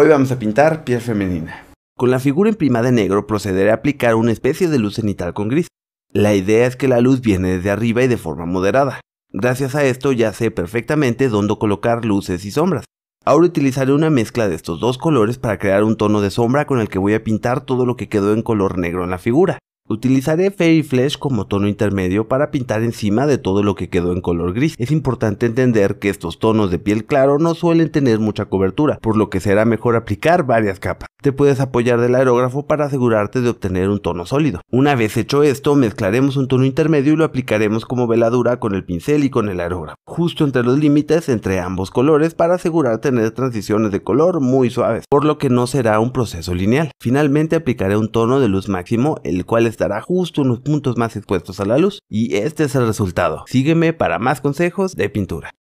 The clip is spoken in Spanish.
Hoy vamos a pintar piel femenina. Con la figura imprimada de negro procederé a aplicar una especie de luz cenital con gris. La idea es que la luz viene desde arriba y de forma moderada. Gracias a esto ya sé perfectamente dónde colocar luces y sombras. Ahora utilizaré una mezcla de estos dos colores para crear un tono de sombra con el que voy a pintar todo lo que quedó en color negro en la figura. Utilizaré Fairy Flesh como tono intermedio para pintar encima de todo lo que quedó en color gris. Es importante entender que estos tonos de piel claro no suelen tener mucha cobertura, por lo que será mejor aplicar varias capas. Te puedes apoyar del aerógrafo para asegurarte de obtener un tono sólido. Una vez hecho esto, mezclaremos un tono intermedio y lo aplicaremos como veladura con el pincel y con el aerógrafo, justo entre los límites entre ambos colores para asegurar tener transiciones de color muy suaves, por lo que no será un proceso lineal. Finalmente aplicaré un tono de luz máximo, el cual es estará justo en los puntos más expuestos a la luz y este es el resultado. Sígueme para más consejos de pintura.